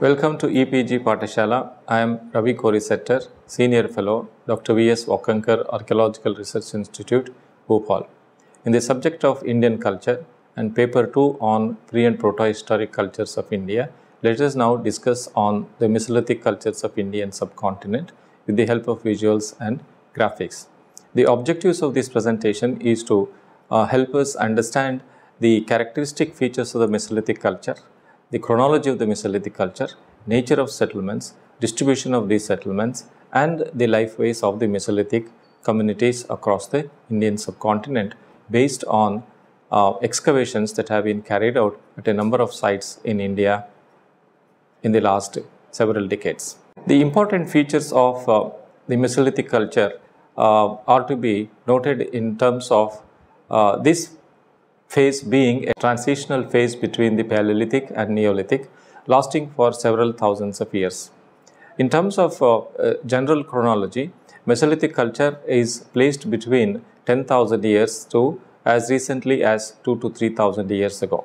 Welcome to EPG Patashala. I am Ravi Korisetter, Senior Fellow, Dr. V.S. Wakankar Archaeological Research Institute, Bhopal. In the subject of Indian culture and paper 2 on pre- and proto-historic cultures of India, let us now discuss on the Mesolithic cultures of Indian subcontinent with the help of visuals and graphics. The objectives of this presentation is to uh, help us understand the characteristic features of the Mesolithic culture the chronology of the Mesolithic culture, nature of settlements, distribution of these settlements, and the lifeways of the Mesolithic communities across the Indian subcontinent based on uh, excavations that have been carried out at a number of sites in India in the last several decades. The important features of uh, the Mesolithic culture uh, are to be noted in terms of uh, this phase being a transitional phase between the Paleolithic and Neolithic, lasting for several thousands of years. In terms of uh, uh, general chronology, Mesolithic culture is placed between 10,000 years to as recently as 2 to 3,000 years ago.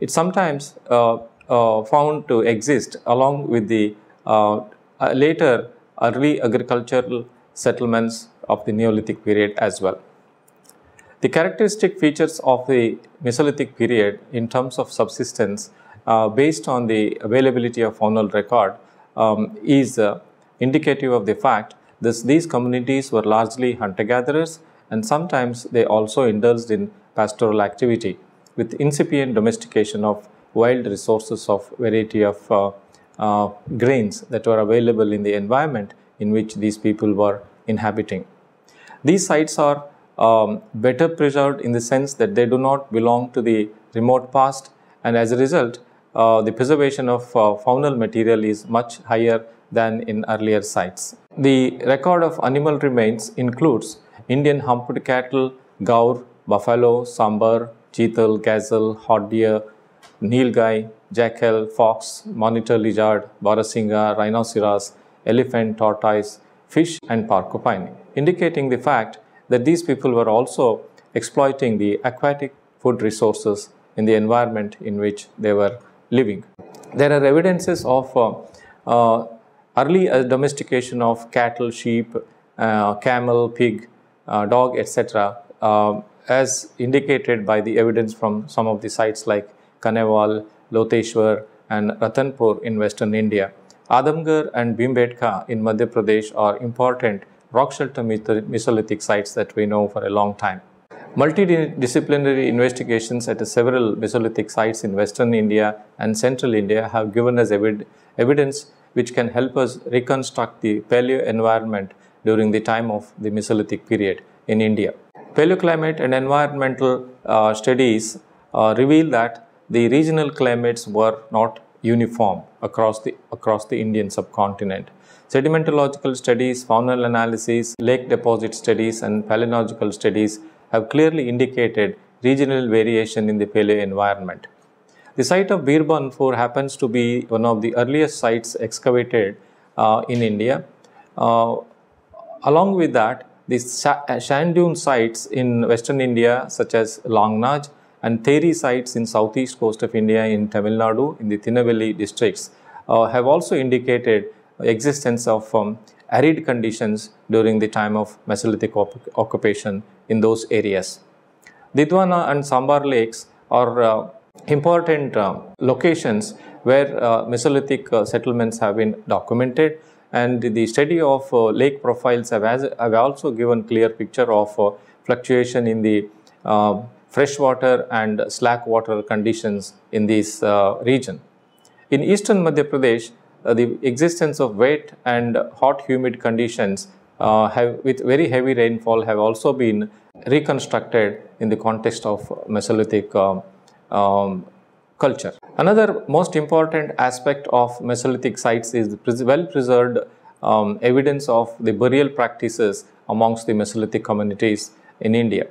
It's sometimes uh, uh, found to exist along with the uh, uh, later early agricultural settlements of the Neolithic period as well. The characteristic features of the Mesolithic period in terms of subsistence uh, based on the availability of faunal record um, is uh, indicative of the fact that these communities were largely hunter-gatherers and sometimes they also indulged in pastoral activity with incipient domestication of wild resources of variety of uh, uh, grains that were available in the environment in which these people were inhabiting. These sites are um, better preserved in the sense that they do not belong to the remote past and as a result uh, the preservation of uh, faunal material is much higher than in earlier sites. The record of animal remains includes Indian humped cattle, gaur, buffalo, sambar, cheetal, gazelle, hot deer, nilgai, jackal, fox, monitor lizard, barasinga, rhinoceros, elephant, tortoise, fish and porcupine, indicating the fact that these people were also exploiting the aquatic food resources in the environment in which they were living. There are evidences of uh, uh, early uh, domestication of cattle, sheep, uh, camel, pig, uh, dog, etc. Uh, as indicated by the evidence from some of the sites like Kanewal, Loteshwar and Ratanpur in western India. Adamgarh and Bimbetka in Madhya Pradesh are important rock shelter Mesolithic sites that we know for a long time. Multidisciplinary investigations at several Mesolithic sites in western India and central India have given us evid evidence which can help us reconstruct the paleo environment during the time of the Mesolithic period in India. Paleoclimate and environmental uh, studies uh, reveal that the regional climates were not uniform across the, across the Indian subcontinent. Sedimentological studies, faunal analysis, lake deposit studies and paleontological studies have clearly indicated regional variation in the paleo environment. The site of Birban 4 happens to be one of the earliest sites excavated uh, in India. Uh, along with that, the sand dune sites in western India such as Langnaj and Theri sites in southeast coast of India in Tamil Nadu in the Tinaveli districts uh, have also indicated existence of um, arid conditions during the time of Mesolithic occupation in those areas. Didwana and Sambar lakes are uh, important uh, locations where uh, Mesolithic uh, settlements have been documented and the study of uh, lake profiles have, have, also given clear picture of uh, fluctuation in the um, freshwater and slack water conditions in this region. In eastern Madhya Pradesh, uh, the existence of wet and hot humid conditions uh, have, with very heavy rainfall have also been reconstructed in the context of Mesolithic um, um culture. Another most important aspect of Mesolithic sites is the well-preserved um, evidence of the burial practices amongst the Mesolithic communities in India.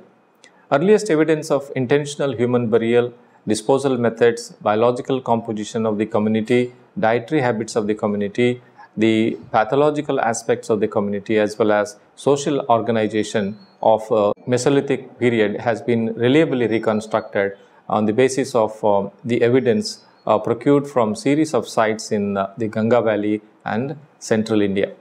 Earliest evidence of intentional human burial, disposal methods, biological composition of the community dietary habits of the community, the pathological aspects of the community as well as social organization of uh, Mesolithic period has been reliably reconstructed on the basis of uh, the evidence uh, procured from series of sites in uh, the Ganga Valley and central India.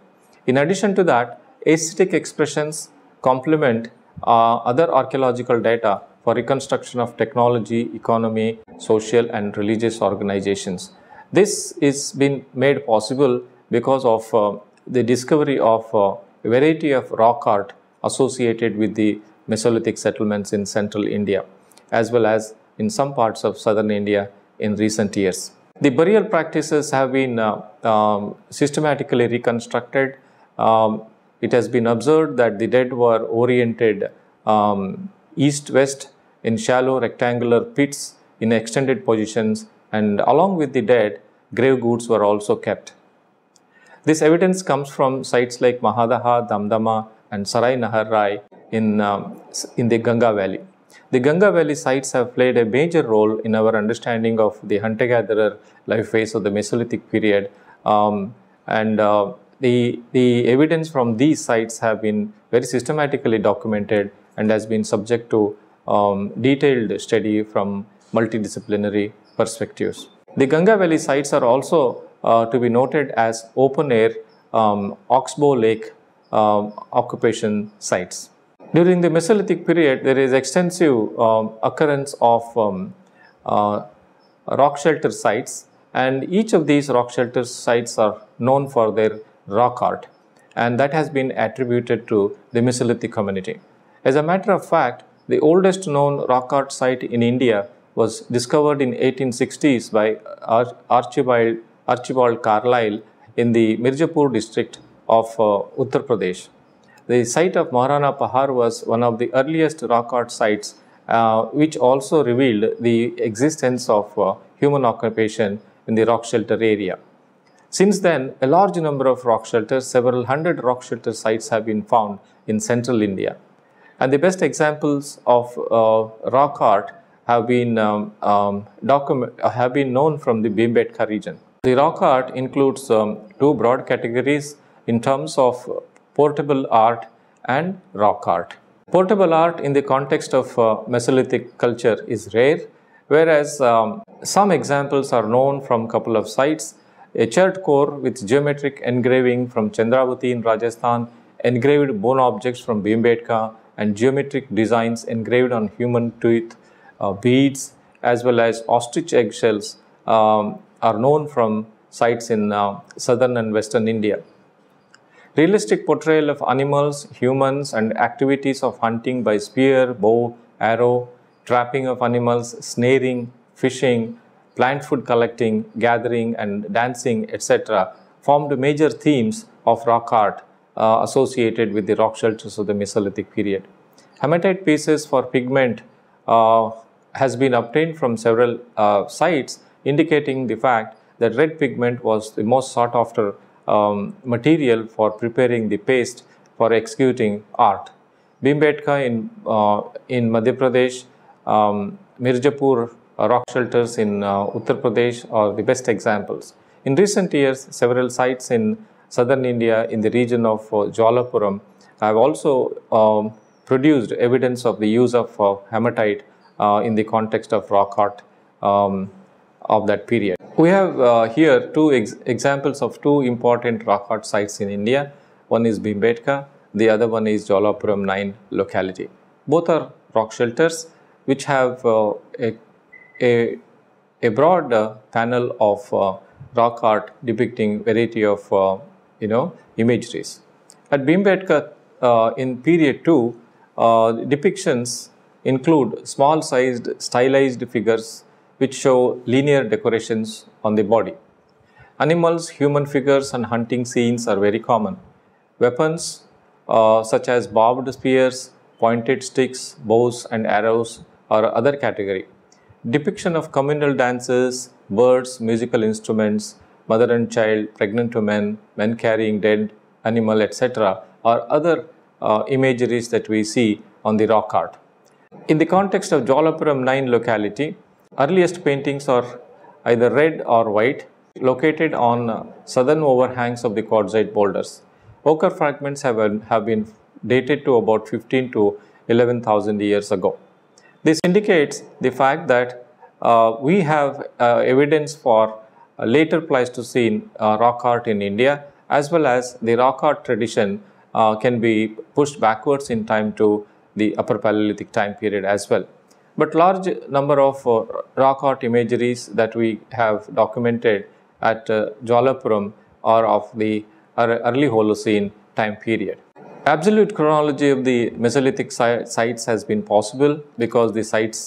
In addition to that, aesthetic expressions complement uh, other archaeological data for reconstruction of technology, economy, social and religious organizations. This is been made possible because of uh, the discovery of a variety of rock art associated with the Mesolithic settlements in central India as well as in some parts of southern India in recent years. The burial practices have been uh, um, systematically reconstructed. Um, it has been observed that the dead were oriented um, east-west in shallow rectangular pits in extended positions and along with the dead, grave goods were also kept. This evidence comes from sites like Mahadaha, Damdama, and Sarai Nahar Rai in, um, in the Ganga Valley. The Ganga Valley sites have played a major role in our understanding of the hunter gatherer life phase of the Mesolithic period, um, and uh, the, the evidence from these sites have been very systematically documented and has been subject to um, detailed study from multidisciplinary perspectives. The Ganga Valley sites are also uh, to be noted as open air um, oxbow lake um, occupation sites. During the Mesolithic period, there is extensive um, occurrence of um, uh, rock shelter sites and each of these rock shelter sites are known for their rock art and that has been attributed to the Mesolithic community. As a matter of fact, the oldest known rock art site in India was discovered in 1860s by Archibald, Archibald Carlyle in the Mirjapur district of uh, Uttar Pradesh. The site of Maharana Pahar was one of the earliest rock art sites uh, which also revealed the existence of uh, human occupation in the rock shelter area. Since then, a large number of rock shelters, several hundred rock shelter sites have been found in central India. And the best examples of uh, rock art have been um, um, document uh, have been known from the Bimbetka region. The rock art includes um, two broad categories in terms of portable art and rock art. Portable art in the context of uh, Mesolithic culture is rare, whereas um, some examples are known from couple of sites. A chert core with geometric engraving from Chandravati in Rajasthan, engraved bone objects from Bimbetka, and geometric designs engraved on human teeth uh, beads as well as ostrich eggshells um, are known from sites in uh, southern and western India. Realistic portrayal of animals, humans and activities of hunting by spear, bow, arrow, trapping of animals, snaring, fishing, plant food collecting, gathering and dancing etc. formed major themes of rock art uh, associated with the rock shelters of the Mesolithic period. Hematite pieces for pigment uh, has been obtained from several uh, sites indicating the fact that red pigment was the most sought after um, material for preparing the paste for executing art. Bimbetka in, uh, in Madhya Pradesh, um, Mirjapur uh, rock shelters in uh, Uttar Pradesh are the best examples. In recent years, several sites in southern India in the region of uh, Jalapuram have also um, produced evidence of the use of uh, hematite uh, in the context of rock art um, of that period. We have uh, here two ex examples of two important rock art sites in India. One is Bhimbetka, the other one is Jalapuram 9 locality. Both are rock shelters which have uh, a, a, a, broad uh, panel of uh, rock art depicting variety of uh, you know imageries. At Bhimbetka in period 2, depictions include small sized stylized figures which show linear decorations on the body. Animals, human figures and hunting scenes are very common. Weapons uh, such as barbed spears, pointed sticks, bows and arrows are other category. Depiction of communal dances, birds, musical instruments, mother and child, pregnant women, men carrying dead animal, etc. are other uh, imageries that we see on the rock art. In the context of Jalapuram 9 locality, earliest paintings are either red or white, located on uh, southern overhangs of the quartzite boulders. Ochre fragments have, have been dated to about 15 to 11,000 years ago. This indicates the fact that uh, we have uh, evidence for uh, later Pleistocene uh, rock art in India as well as the rock art tradition can be pushed backwards in time to the upper Paleolithic time period as well. But large number of uh, rock art imageries that we have documented at uh, are of the early Holocene time period. Absolute chronology of the Mesolithic si sites has been possible because the sites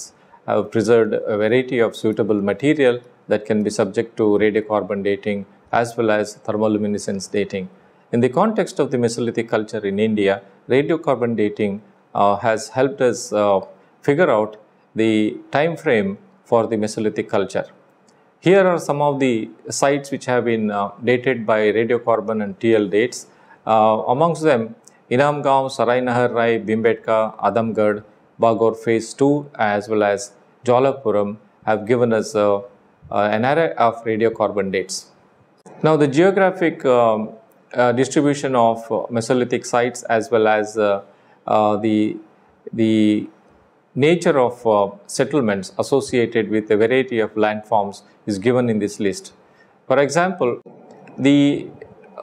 have preserved a variety of suitable material that can be subject to radiocarbon dating as well as thermoluminescence dating. In the context of the Mesolithic culture in India, radiocarbon dating uh, has helped us uh, figure out the time frame for the Mesolithic culture. Here are some of the sites which have been uh, dated by radiocarbon and TL dates. Uh, amongst them, Inamgaon, Sarai Nahar Rai, Bimbetka, Adamgarh, Bagor Phase 2 as well as Jalapuram have given us uh, uh an array of radiocarbon dates. Now the geographic um, distribution of Mesolithic sites as well as uh, the, the nature of uh, settlements associated with a variety of landforms is given in this list. For example, the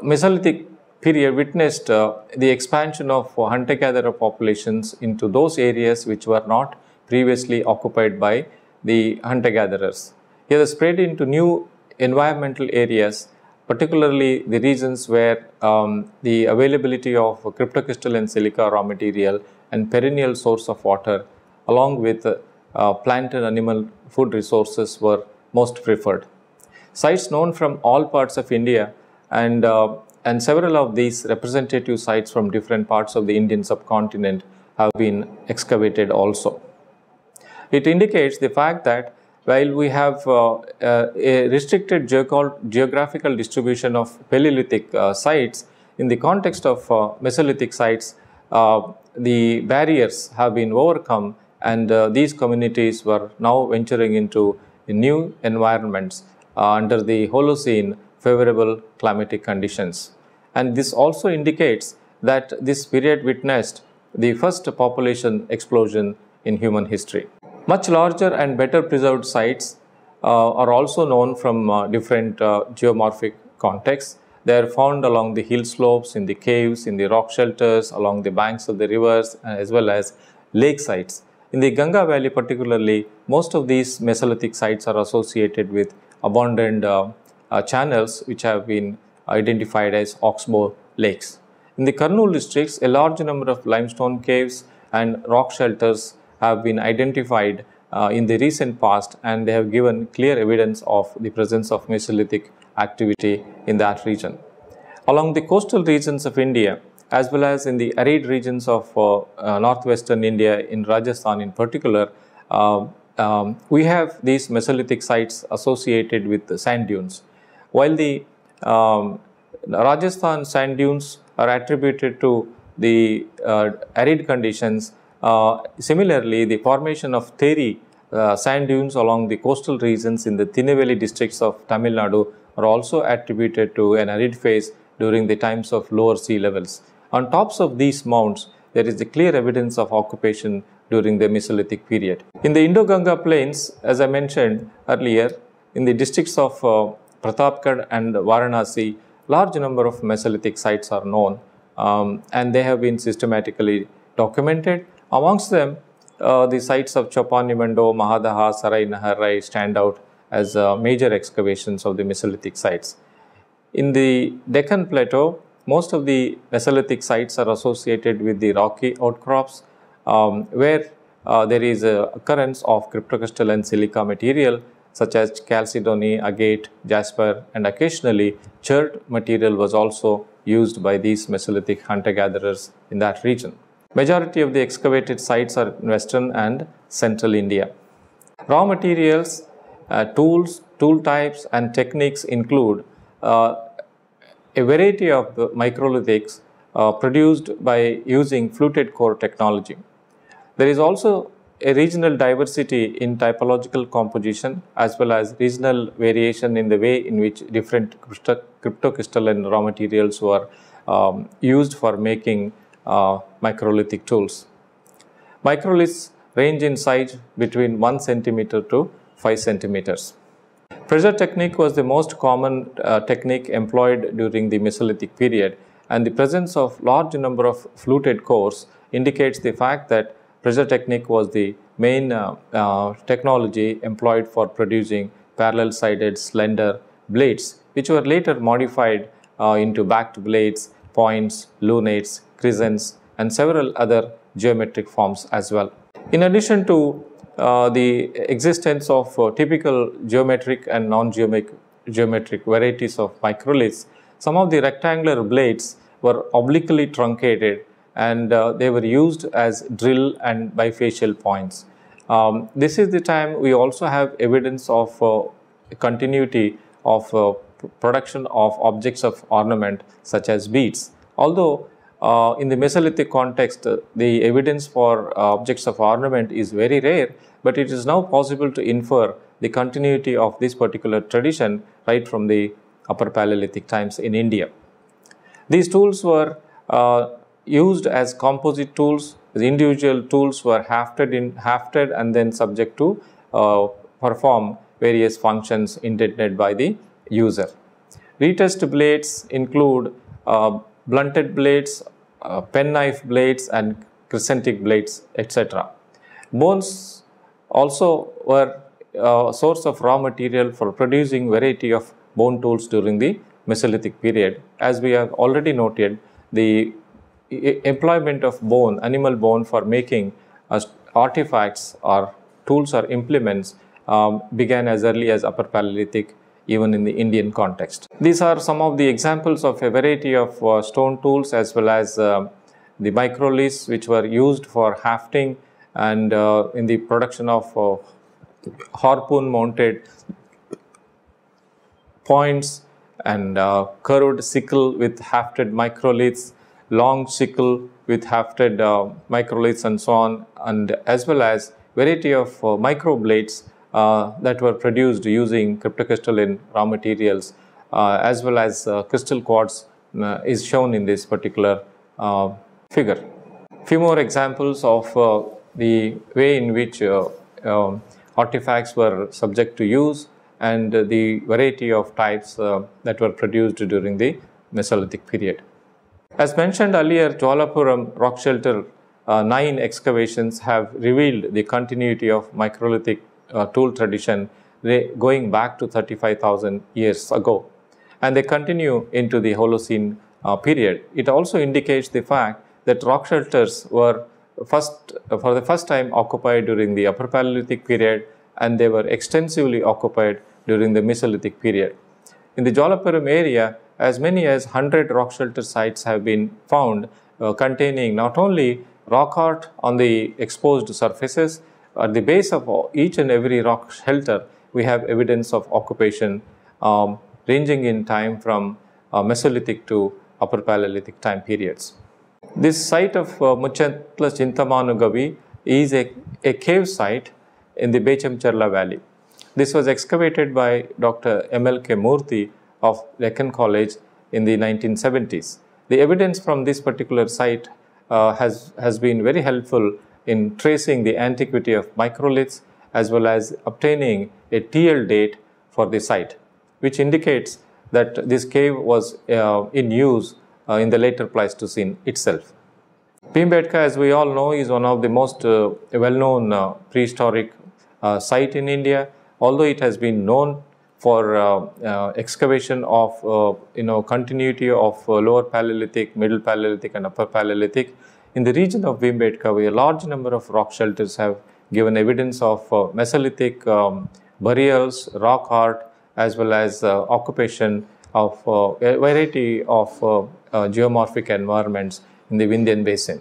Mesolithic period witnessed uh, the expansion of hunter-gatherer populations into those areas which were not previously occupied by the hunter-gatherers. Here, the spread into new environmental areas particularly the regions where um, the availability of cryptocrystalline silica raw material and perennial source of water along with uh, plant and animal food resources were most preferred. Sites known from all parts of India and, uh, and several of these representative sites from different parts of the Indian subcontinent have been excavated also. It indicates the fact that while we have uh, uh, a restricted geographical distribution of Paleolithic uh, sites, in the context of Mesolithic sites, the barriers have been overcome and these communities were now venturing into new environments under the Holocene favorable climatic conditions. And this also indicates that this period witnessed the first population explosion in human history. Much larger and better preserved sites uh, are also known from uh, different uh, geomorphic contexts. They are found along the hill slopes, in the caves, in the rock shelters, along the banks of the rivers, as well as lake sites. In the Ganga Valley particularly, most of these Mesolithic sites are associated with abundant uh, uh, channels which have been identified as oxbow lakes. In the Karnool districts, a large number of limestone caves and rock shelters have been identified uh, in the recent past and they have given clear evidence of the presence of Mesolithic activity in that region. Along the coastal regions of India, as well as in the arid regions of uh, uh, northwestern India, in Rajasthan in particular, um, um, we have these Mesolithic sites associated with sand dunes. While the um, Rajasthan sand dunes are attributed to the uh, arid conditions, uh, similarly, the formation of Theri uh, sand dunes along the coastal regions in the Tinnevelli districts of Tamil Nadu are also attributed to an arid phase during the times of lower sea levels. On tops of these mounds, there is the clear evidence of occupation during the Mesolithic period. In the Indo-Ganga plains, as I mentioned earlier, in the districts of uh, Pratapgarh and Varanasi, large number of Mesolithic sites are known um, and they have been systematically documented Amongst them, uh, the sites of Mendo, Mahadaha, Sarai Naharai stand out as uh, major excavations of the Mesolithic sites. In the Deccan Plateau, most of the Mesolithic sites are associated with the rocky outcrops um, where uh, there is a occurrence of cryptocrystalline silica material such as chalcedony, agate, jasper and occasionally chert material was also used by these Mesolithic hunter-gatherers in that region. Majority of the excavated sites are in western and central India. Raw materials, uh, tools, tool types and techniques include uh, a variety of microlithics uh, produced by using fluted core technology. There is also a regional diversity in typological composition as well as regional variation in the way in which different cryptocrystalline raw materials were um, used for making microlithic tools. Microliths range in size between 1 centimeter to 5 centimeters. Pressure technique was the most common uh, technique employed during the Mesolithic period and the presence of large number of fluted cores indicates the fact that pressure technique was the main uh, uh, technology employed for producing parallel sided slender blades which were later modified uh, into backed blades, points, lunates, crescents and several other geometric forms as well. In addition to uh, the existence of uh, typical geometric and non-geometric geometric varieties of microliths, some of the rectangular blades were obliquely truncated and uh, they were used as drill and bifacial points. Um, this is the time we also have evidence of uh, continuity of uh, production of objects of ornament such as beads. Although uh, in the Mesolithic context, uh, the evidence for uh, objects of ornament is very rare, but it is now possible to infer the continuity of this particular tradition right from the Upper Paleolithic times in India. These tools were uh, used as composite tools, the individual tools were hafted, in, hafted and then subject to uh, perform various functions intended by the user. Retest blades include uh, blunted blades, uh, penknife blades and crescentic blades, etc. Bones also were a source of raw material for producing variety of bone tools during the Mesolithic period. As we have already noted, the employment of bone, animal bone for making uh, artifacts or tools or implements um, began as early as Upper Paleolithic even in the Indian context. These are some of the examples of a variety of uh, stone tools as well as uh, the microliths which were used for hafting and uh, in the production of uh, harpoon mounted points and uh, curved sickle with hafted microliths, long sickle with hafted uh, microliths and so on and as well as variety of microblades uh, that were produced using cryptocrystalline raw materials uh, as well as uh, crystal quartz is shown in this particular figure. Few more examples of the way in which um, artifacts were subject to use and the variety of types uh, that were produced during the Mesolithic period. As mentioned earlier, Jwalapuram rock shelter uh, 9 excavations have revealed the continuity of microlithic uh, tool tradition, going back to 35,000 years ago. And they continue into the Holocene uh, period. It also indicates the fact that rock shelters were first, uh, for the first time occupied during the Upper Paleolithic period and they were extensively occupied during the Mesolithic period. In the Jolapuram area, as many as 100 rock shelter sites have been found uh, containing not only rock art on the exposed surfaces at the base of each and every rock shelter, we have evidence of occupation um, ranging in time from uh, Mesolithic to Upper Paleolithic time periods. This site of uh, Muchantla Chintamanu is a, a cave site in the Bechamcharla Valley. This was excavated by Dr. M.L.K. Murthy of Deccan College in the 1970s. The evidence from this particular site uh, has, has been very helpful in tracing the antiquity of microliths as well as obtaining a TL date for the site, which indicates that this cave was uh, in use uh, in the later Pleistocene itself. Bhimbetka, as we all know, is one of the most uh, well-known uh, prehistoric uh, site in India, although it has been known for uh, excavation of, you know, continuity of lower Paleolithic, middle Paleolithic and upper Paleolithic. In the region of Vimbetka, where a large number of rock shelters have given evidence of uh, Mesolithic um, burials, rock art, as well as uh, occupation of uh, a variety of geomorphic environments in the Vindhyan Basin.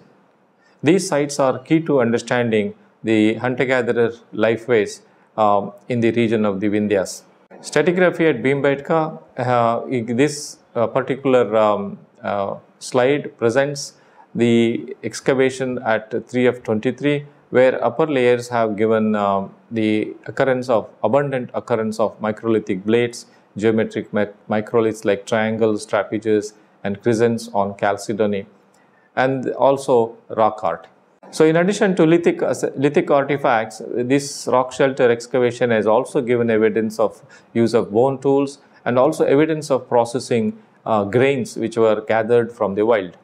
These sites are key to understanding the hunter-gatherer lifeways um, in the region of the Vindhyas. Stratigraphy at Bhimbetka, uh, this uh, particular um, uh, slide presents the excavation at 3F23 where upper layers have given uh, the occurrence of abundant occurrence of microlithic blades, geometric microliths like triangles, trapezes and crescents on chalcedony and also rock art. So in addition to lithic, uh, lithic artifacts, this rock shelter excavation has also given evidence of use of bone tools and also evidence of processing uh, grains which were gathered from the wild.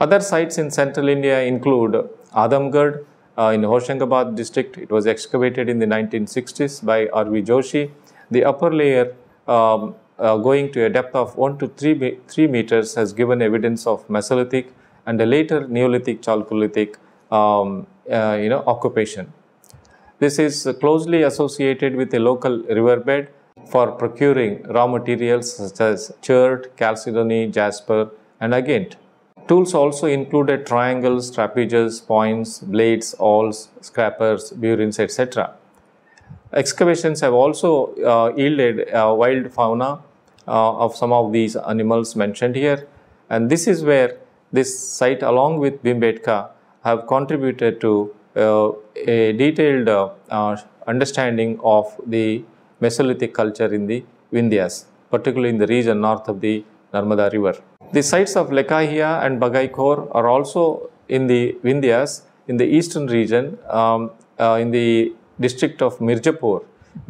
Other sites in central India include Adamgarh uh, in Hoshangabad district. It was excavated in the 1960s by R.V. Joshi. The upper layer um, uh, going to a depth of 1 to 3, 3 meters has given evidence of Mesolithic and a later Neolithic Chalcolithic um, uh, you know, occupation. This is closely associated with a local riverbed for procuring raw materials such as chert, chalcedony, jasper and agate. Tools also included triangles, trapezes, points, blades, awls, scrapers, burins, etc. Excavations have also uh, yielded uh, wild fauna uh, of some of these animals mentioned here and this is where this site along with Bimbetka have contributed to uh, a detailed uh, uh, understanding of the Mesolithic culture in the Vindhyas, particularly in the region north of the Narmada river. The sites of Lekahiya and Bagaikor are also in the Vindhyas in the eastern region um, uh, in the district of Mirzapur.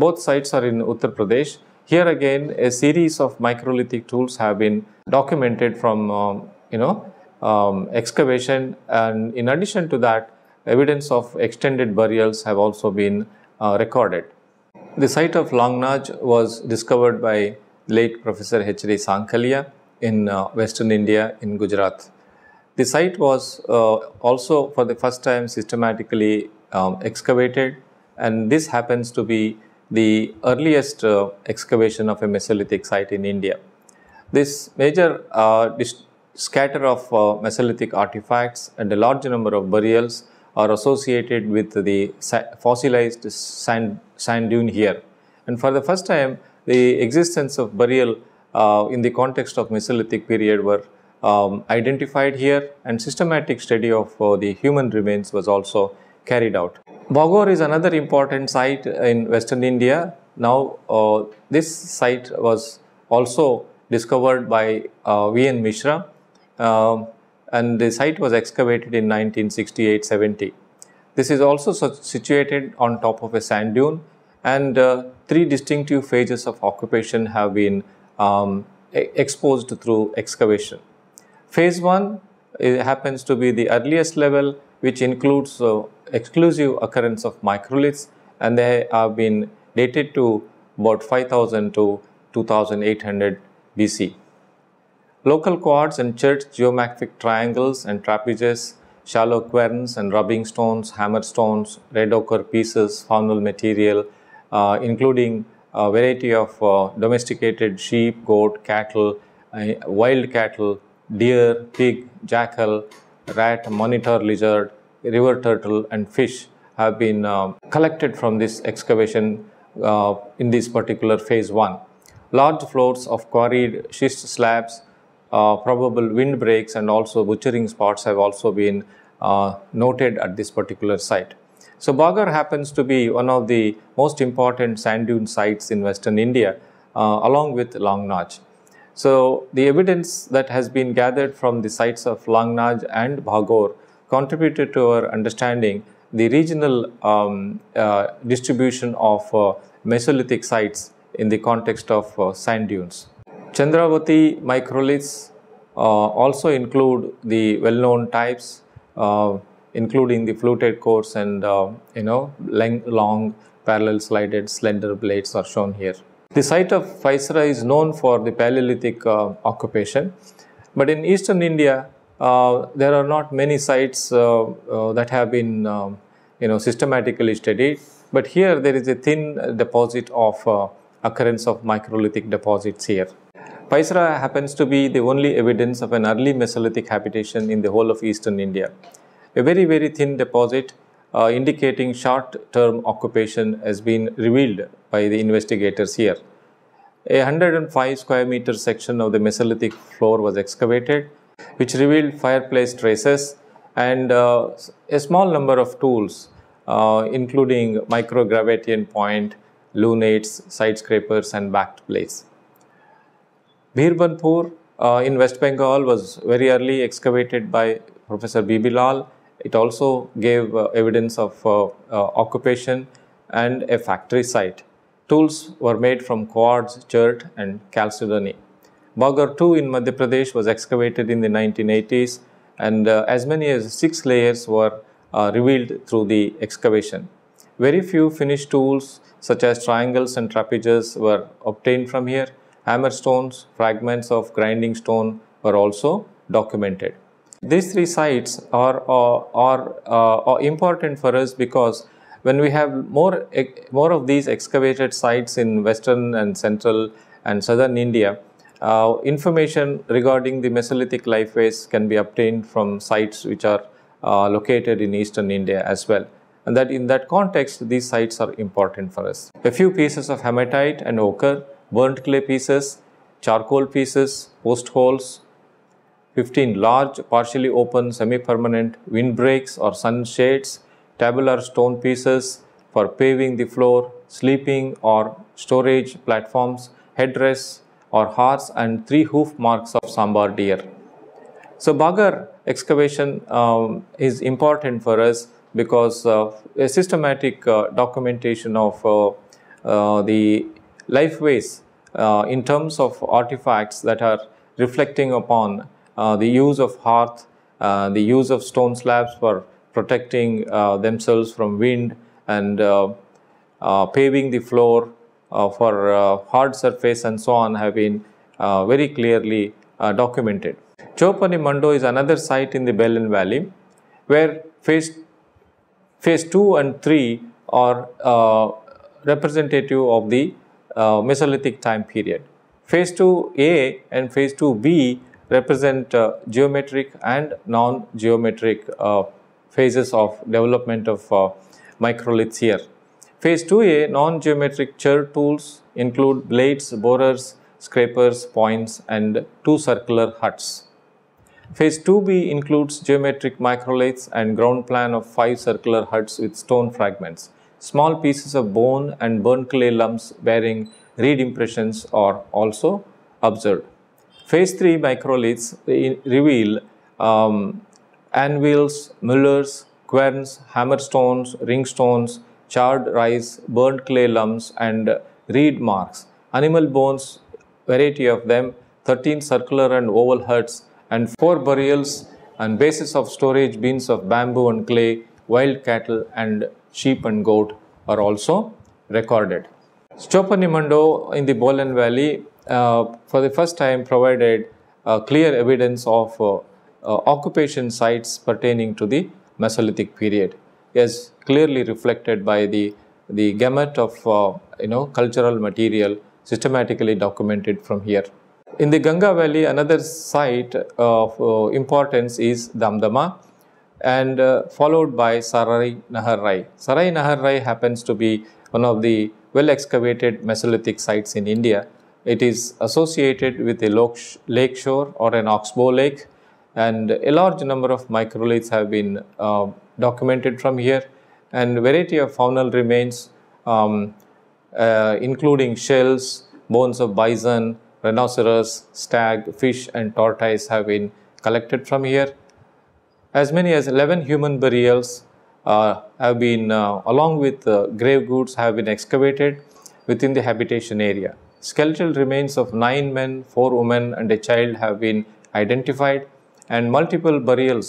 Both sites are in Uttar Pradesh. Here again, a series of microlithic tools have been documented from um, you know um, excavation, and in addition to that, evidence of extended burials have also been uh, recorded. The site of Langnaj was discovered by late Professor H.D. Sankalia in uh, western India in Gujarat. The site was uh, also for the first time systematically um, excavated and this happens to be the earliest uh, excavation of a Mesolithic site in India. This major uh, dis- scatter of uh, Mesolithic artifacts and a large number of burials are associated with the sa- fossilized sand, sand dune here. And for the first time, the existence of burial uh, in the context of Mesolithic period were um, identified here and systematic study of uh, the human remains was also carried out. Bogor is another important site in western India. Now uh, this site was also discovered by uh, V.N. Mishra um, and the site was excavated in 1968-70. This is also situated on top of a sand dune and uh, three distinctive phases of occupation have been um, exposed through excavation. Phase 1 happens to be the earliest level which includes uh, exclusive occurrence of microliths and they have been dated to about 5000 to 2800 BC. Local quartz and church geomagnetic triangles and trapezes, shallow querns and rubbing stones, hammer stones, red ochre pieces, faunal material, uh, including a variety of uh, domesticated sheep, goat, cattle, uh, wild cattle, deer, pig, jackal, rat, monitor lizard, river turtle and fish have been uh, collected from this excavation uh, in this particular phase 1. Large floors of quarried schist slabs, uh, probable windbreaks and also butchering spots have also been uh, noted at this particular site. So Bagar happens to be one of the most important sand dune sites in western India uh, along with Langnaj. So the evidence that has been gathered from the sites of Langnaj and Bhagor contributed to our understanding the regional um, uh, distribution of uh, Mesolithic sites in the context of uh, sand dunes. Chandravati microliths uh, also include the well-known types uh, including the fluted cores and uh, you know long parallel slided slender blades are shown here. The site of Vaisra is known for the Paleolithic uh, occupation, but in eastern India uh, there are not many sites uh, uh, that have been um, you know systematically studied, but here there is a thin deposit of uh, occurrence of microlithic deposits here. Paisra happens to be the only evidence of an early Mesolithic habitation in the whole of eastern India a very, very thin deposit uh, indicating short-term occupation has been revealed by the investigators here. A 105 square meter section of the Mesolithic floor was excavated, which revealed fireplace traces and uh, a small number of tools, uh, including microgravitation point, lunates, side scrapers, and backed plates. Birbanpur uh, in West Bengal was very early excavated by Professor Bibilal it also gave uh, evidence of uh, uh, occupation and a factory site. Tools were made from quartz, chert, and chalcedony. Bhagar 2 in Madhya Pradesh was excavated in the 1980s, and uh, as many as six layers were uh, revealed through the excavation. Very few finished tools, such as triangles and trapezes, were obtained from here. Hammerstones, fragments of grinding stone were also documented. These three sites are, are, are, uh, are important for us because when we have more, more of these excavated sites in western and central and southern India, uh, information regarding the Mesolithic lifeways can be obtained from sites which are uh, located in eastern India as well. And that in that context, these sites are important for us. A few pieces of hematite and ochre, burnt clay pieces, charcoal pieces, post holes, 15 large partially open semi-permanent windbreaks or sunshades, tabular stone pieces for paving the floor, sleeping or storage platforms, headrests or hearts and three hoof marks of sambar deer. So Bagar excavation um, is important for us because of a systematic uh, documentation of uh, uh, the lifeways uh, in terms of artifacts that are reflecting upon uh, the use of hearth, uh, the use of stone slabs for protecting uh, themselves from wind and paving the floor for hard surface and so on have been very clearly documented. Chopani Mando is another site in the Belin Valley where phase, phase 2 and 3 are uh, representative of the uh, Mesolithic time period. Phase 2A and phase 2B represent uh, geometric and non-geometric uh, phases of development of uh, microliths here. Phase 2A non-geometric chert tools include blades, borers, scrapers, points and two circular huts. Phase 2B includes geometric microliths and ground plan of five circular huts with stone fragments, small pieces of bone and burnt clay lumps bearing reed impressions are also observed. Phase 3 microliths reveal um, anvils, mullers, querns, hammerstones, ringstones, charred rice, burnt clay lumps and reed marks. Animal bones, variety of them, 13 circular and oval huts and 4 burials and bases of storage bins of bamboo and clay, wild cattle and sheep and goat are also recorded. Stopanimundo in the Bolan Valley uh, for the first time provided uh, clear evidence of uh, occupation sites pertaining to the Mesolithic period is clearly reflected by the, the gamut of you know cultural material systematically documented from here. In the Ganga Valley, another site of uh, importance is Damdama and uh, followed by Sarai Nahar Rai. Sarai Nahar Rai happens to be one of the well excavated Mesolithic sites in India it is associated with a lakeshore or an oxbow lake and a large number of microliths have been uh, documented from here and variety of faunal remains um, uh, including shells, bones of bison, rhinoceros, stag, fish and tortoise have been collected from here. As many as 11 human burials uh, have been uh, along with uh, grave goods have been excavated within the habitation area. Skeletal remains of nine men, four women, and a child have been identified, and multiple burials,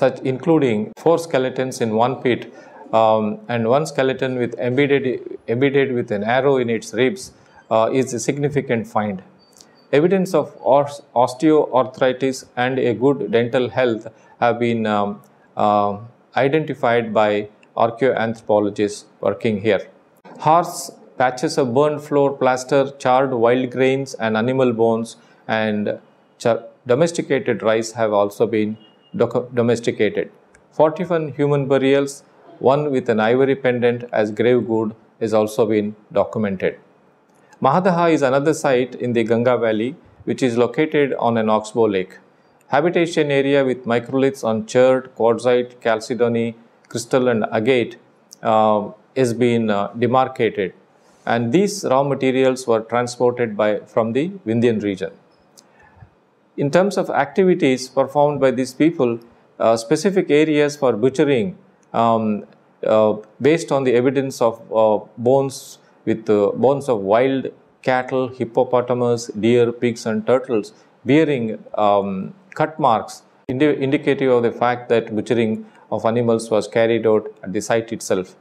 such including four skeletons in one pit um, and one skeleton with embedded, embedded with an arrow in its ribs, uh, is a significant find. Evidence of osteoarthritis and a good dental health have been um, uh, identified by archaeoanthropologists working here. Horse patches of burned floor plaster, charred wild grains and animal bones and domesticated rice have also been domesticated. 41 human burials, one with an ivory pendant as grave good is also been documented. Mahadaha is another site in the Ganga Valley which is located on an oxbow lake. Habitation area with microliths on chert, quartzite, chalcedony, crystal and agate uh, is being uh, demarcated and these raw materials were transported by, from the Vindhyan region. In terms of activities performed by these people, uh, specific areas for butchering um, uh, based on the evidence of uh, bones with uh, bones of wild cattle, hippopotamus, deer, pigs and turtles bearing um, cut marks indi indicative of the fact that butchering of animals was carried out at the site itself.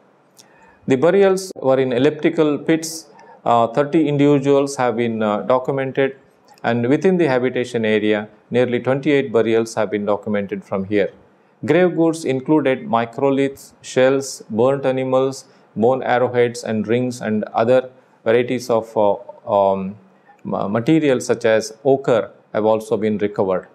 The burials were in elliptical pits. Uh, 30 individuals have been uh, documented and within the habitation area, nearly 28 burials have been documented from here. Grave goods included microliths, shells, burnt animals, bone arrowheads and rings and other varieties of uh, um, materials such as ochre have also been recovered.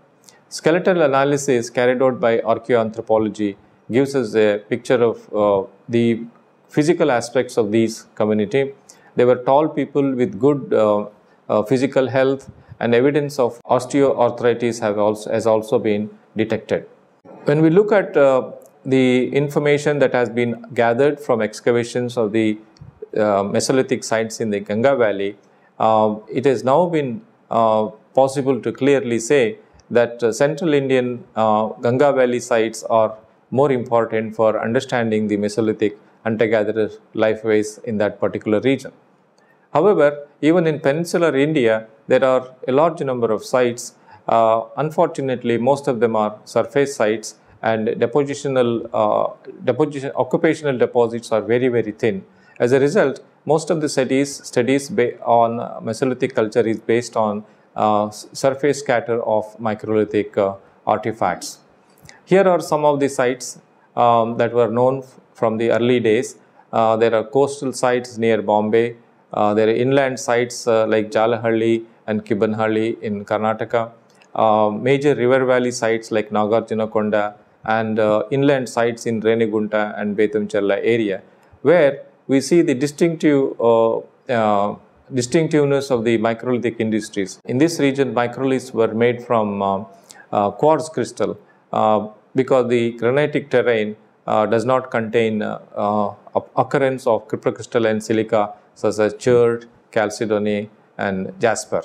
Skeletal analysis carried out by archaeoanthropology gives us a picture of uh, the physical aspects of these community. They were tall people with good uh, uh, physical health and evidence of osteoarthritis have also, has also been detected. When we look at uh, the information that has been gathered from excavations of the uh, Mesolithic sites in the Ganga Valley, um, it has now been uh, possible to clearly say that uh, Central Indian Ganga Valley sites are more important for understanding the Mesolithic and gatherer life ways in that particular region. However, even in peninsular India, there are a large number of sites. Uh, unfortunately, most of them are surface sites and depositional, uh, deposition, occupational deposits are very, very thin. As a result, most of the studies, studies on Mesolithic culture is based on uh, surface scatter of microlithic uh, artifacts. Here are some of the sites um, that were known from the early days. Uh, there are coastal sites near Bombay. Uh, there are inland sites uh, like Jalahalli and Kibbanhalli in Karnataka. major river valley sites like Nagarjunakonda and inland sites in Renegunta and Betumchalla area, where we see the distinctive distinctiveness of the microlithic industries. In this region, microliths were made from uh, uh, quartz crystal uh, because the granitic terrain uh, does not contain uh, uh, occurrence of cryptocrystalline silica such as chert, chalcedony and jasper.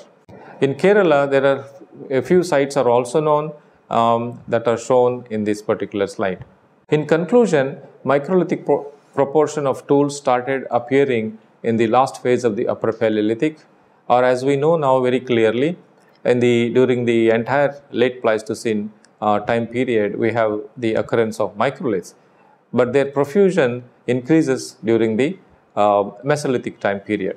In Kerala, there are a few sites are also known um, that are shown in this particular slide. In conclusion, microlithic pro proportion of tools started appearing in the last phase of the upper Paleolithic or as we know now very clearly in the during the entire late Pleistocene uh, time period we have the occurrence of microliths but their profusion increases during the uh, Mesolithic time period.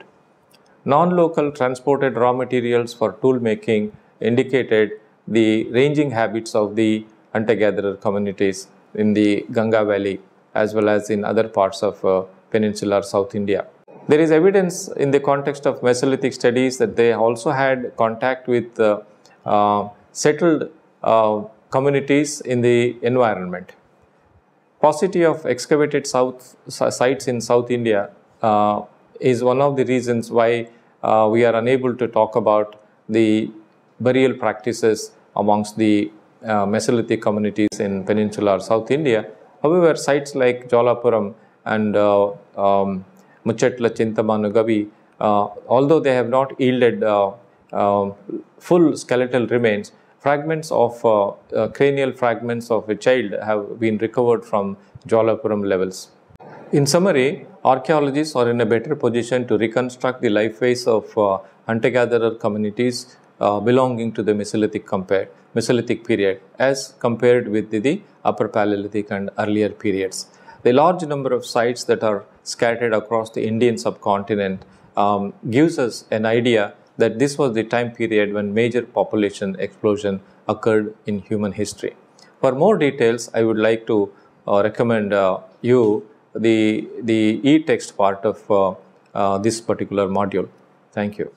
Non-local transported raw materials for tool making indicated the ranging habits of the hunter-gatherer communities in the Ganga Valley as well as in other parts of uh, peninsular South India. There is evidence in the context of Mesolithic studies that they also had contact with uh, uh, settled uh, communities in the environment paucity of excavated south sites in South India uh, is one of the reasons why uh, we are unable to talk about the burial practices amongst the uh, Mesolithic communities in Peninsula or South India. However, sites like Jolapuram and uh, um, Muchetla Chintamanu uh, although they have not yielded uh, uh, full skeletal remains, fragments of uh, uh, cranial fragments of a child have been recovered from Jolapuram levels. In summary, archaeologists are in a better position to reconstruct the life phase of uh, hunter-gatherer communities uh, belonging to the Mesolithic, compared, Mesolithic period as compared with the, the Upper Paleolithic and earlier periods. The large number of sites that are scattered across the Indian subcontinent um, gives us an idea that this was the time period when major population explosion occurred in human history. For more details, I would like to uh, recommend uh, you the, the e-text part of uh, uh this particular module. Thank you.